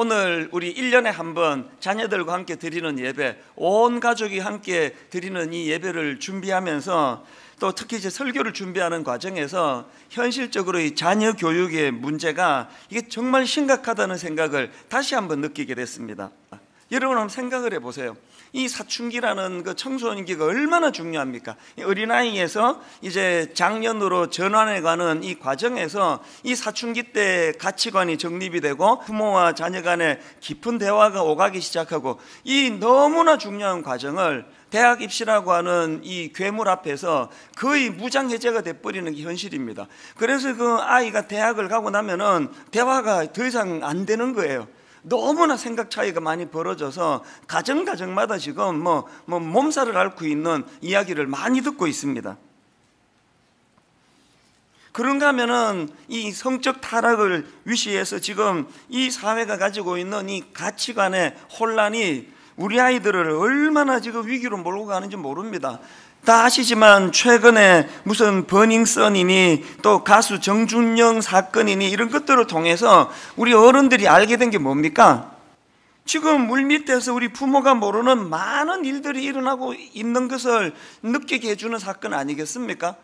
오늘 우리 1년에 한번 자녀들과 함께 드리는 예배, 온 가족이 함께 드리는 이 예배를 준비하면서 또 특히 이제 설교를 준비하는 과정에서 현실적으로 이 자녀 교육의 문제가 이게 정말 심각하다는 생각을 다시 한번 느끼게 됐습니다. 여러분 한번 생각을 해보세요. 이 사춘기라는 그 청소년기가 얼마나 중요합니까? 어린아이에서 이제 장년으로 전환해 가는 이 과정에서 이 사춘기 때 가치관이 정립이 되고 부모와 자녀 간의 깊은 대화가 오가기 시작하고 이 너무나 중요한 과정을 대학 입시라고 하는 이 괴물 앞에서 거의 무장해제가 돼버리는 게 현실입니다. 그래서 그 아이가 대학을 가고 나면은 대화가 더 이상 안 되는 거예요. 너무나 생각 차이가 많이 벌어져서 가정 가정마다 지금 뭐, 뭐 몸살을 앓고 있는 이야기를 많이 듣고 있습니다. 그런가 하면은 이 성적 타락을 위시해서 지금 이 사회가 가지고 있는 이 가치관의 혼란이 우리 아이들을 얼마나 지금 위기로 몰고 가는지 모릅니다. 다 아시지만 최근에 무슨 버닝썬이니 또 가수 정준영 사건이니 이런 것들을 통해서 우리 어른들이 알게 된 게 뭡니까? 지금 물 밑에서 우리 부모가 모르는 많은 일들이 일어나고 있는 것을 느끼게 해주는 사건 아니겠습니까?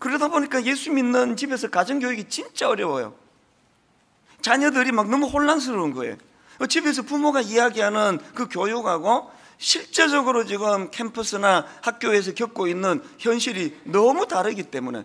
그러다 보니까 예수 믿는 집에서 가정교육이 진짜 어려워요. 자녀들이 막 너무 혼란스러운 거예요. 집에서 부모가 이야기하는 그 교육하고 실제적으로 지금 캠퍼스나 학교에서 겪고 있는 현실이 너무 다르기 때문에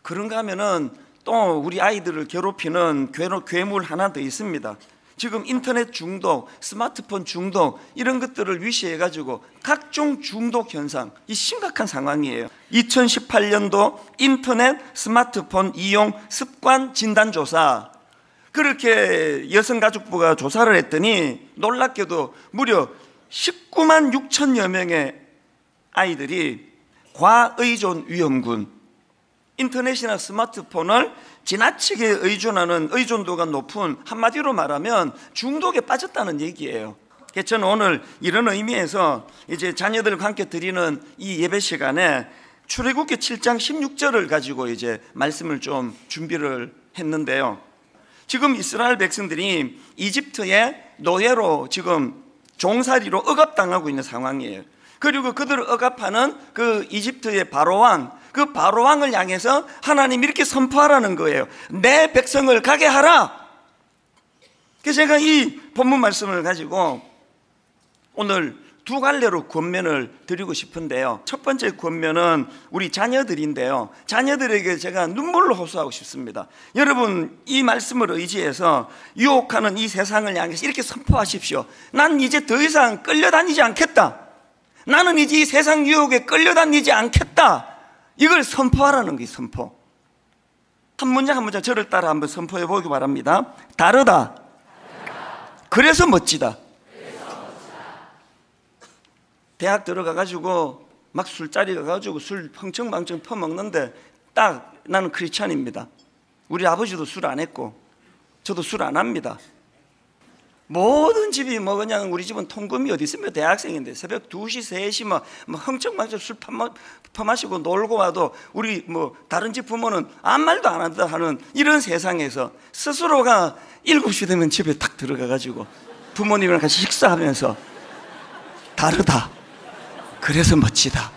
그런가 하면은 또 우리 아이들을 괴롭히는 괴물 로괴 하나 더 있습니다. 지금 인터넷 중독, 스마트폰 중독 이런 것들을 위시해 가지고 각종 중독 현상 이 심각한 상황이에요. 2018년도 인터넷 스마트폰 이용 습관 진단 조사 그렇게 여성가족부가 조사를 했더니 놀랍게도 무려 19만 6천여 명의 아이들이 과의존 위험군 인터넷이나 스마트폰을 지나치게 의존하는 의존도가 높은 한마디로 말하면 중독에 빠졌다는 얘기예요. 저는 오늘 이런 의미에서 이제 자녀들과 함께 드리는 이 예배 시간에 출애굽기 7장 16절을 가지고 이제 말씀을 좀 준비를 했는데요. 지금 이스라엘 백성들이 이집트의 노예로 지금 종살이로 억압당하고 있는 상황이에요. 그리고 그들을 억압하는 그 이집트의 바로왕, 그 바로왕을 향해서 하나님 이렇게 선포하라는 거예요. 내 백성을 가게 하라! 그래서 제가 이 본문 말씀을 가지고 오늘 두 갈래로 권면을 드리고 싶은데요. 첫 번째 권면은 우리 자녀들인데요. 자녀들에게 제가 눈물로 호소하고 싶습니다. 여러분 이 말씀을 의지해서 유혹하는 이 세상을 향해서 이렇게 선포하십시오. 난 이제 더 이상 끌려다니지 않겠다. 나는 이제 이 세상 유혹에 끌려다니지 않겠다. 이걸 선포하라는 게 선포. 한 문장 한 문장 저를 따라 한번 선포해 보기 바랍니다. 다르다. 그래서 멋지다. 대학 들어가가지고 막 술자리 가가지고 술펑청망청 퍼먹는데 딱 나는 크리스찬입니다. 우리 아버지도 술 안 했고 저도 술 안 합니다. 모든 집이 뭐 그냥 우리 집은 통금이 어디 있으면 대학생인데 새벽 2시, 3시 막, 흥청망청 술 퍼마시고 놀고 와도 우리 뭐 다른 집 부모는 아무 말도 안 한다 하는 이런 세상에서 스스로가 7시 되면 집에 탁 들어가가지고 부모님이랑 같이 식사하면서 다르다. 그래서 멋지다.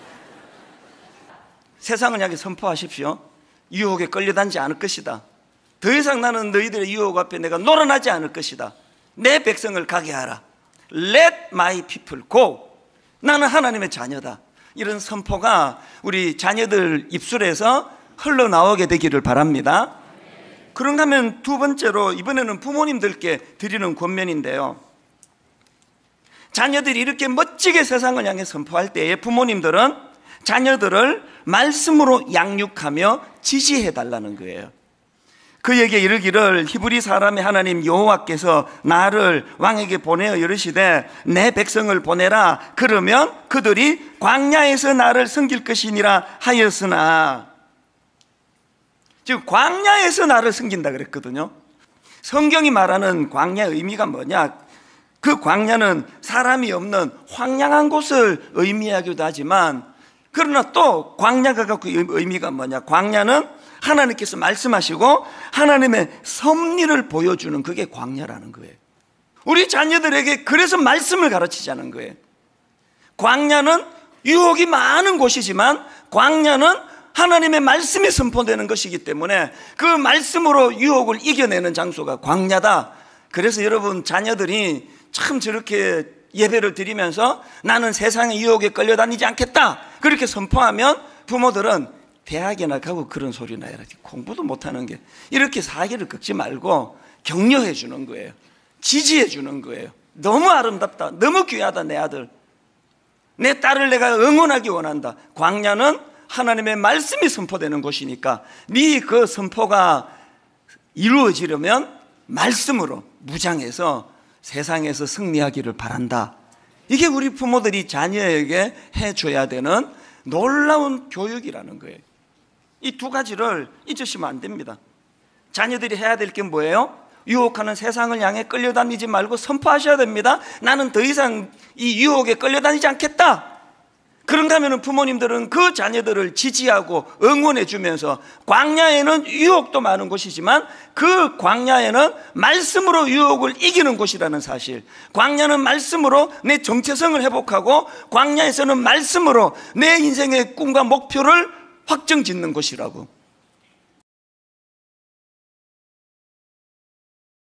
세상을 향해 선포하십시오. 유혹에 끌려다니지 않을 것이다. 더 이상 나는 너희들의 유혹 앞에 내가 놀아나지 않을 것이다. 내 백성을 가게 하라. Let my people go. 나는 하나님의 자녀다. 이런 선포가 우리 자녀들 입술에서 흘러나오게 되기를 바랍니다. 그런가 하면 두 번째로 이번에는 부모님들께 드리는 권면인데요. 자녀들이 이렇게 멋지게 세상을 향해 선포할 때에 부모님들은 자녀들을 말씀으로 양육하며 지지해 달라는 거예요. 그에게 이르기를 히브리 사람의 하나님 여호와께서 나를 왕에게 보내어 이르시되 내 백성을 보내라 그러면 그들이 광야에서 나를 섬길 것이니라 하였으나 즉 광야에서 나를 섬긴다 그랬거든요. 성경이 말하는 광야의 의미가 뭐냐? 그 광야는 사람이 없는 황량한 곳을 의미하기도 하지만 그러나 또 광야가 갖고 의미가 뭐냐? 광야는 하나님께서 말씀하시고 하나님의 섭리를 보여주는 그게 광야라는 거예요. 우리 자녀들에게 그래서 말씀을 가르치자는 거예요. 광야는 유혹이 많은 곳이지만 광야는 하나님의 말씀이 선포되는 것이기 때문에 그 말씀으로 유혹을 이겨내는 장소가 광야다. 그래서 여러분 자녀들이 참 저렇게 예배를 드리면서 나는 세상의 유혹에 끌려다니지 않겠다. 그렇게 선포하면 부모들은 대학이나 가고 그런 소리나 해라. 공부도 못하는 게. 이렇게 사기를 긁지 말고 격려해 주는 거예요. 지지해 주는 거예요. 너무 아름답다. 너무 귀하다, 내 아들. 내 딸을 내가 응원하기 원한다. 광야는 하나님의 말씀이 선포되는 곳이니까 네 그 선포가 이루어지려면 말씀으로 무장해서 세상에서 승리하기를 바란다. 이게 우리 부모들이 자녀에게 해줘야 되는 놀라운 교육이라는 거예요. 이 두 가지를 잊으시면 안 됩니다. 자녀들이 해야 될 게 뭐예요? 유혹하는 세상을 향해 끌려다니지 말고 선포하셔야 됩니다. 나는 더 이상 이 유혹에 끌려다니지 않겠다. 그런가하면 부모님들은 그 자녀들을 지지하고 응원해 주면서 광야에는 유혹도 많은 곳이지만 그 광야에는 말씀으로 유혹을 이기는 곳이라는 사실. 광야는 말씀으로 내 정체성을 회복하고 광야에서는 말씀으로 내 인생의 꿈과 목표를 확정 짓는 곳이라고.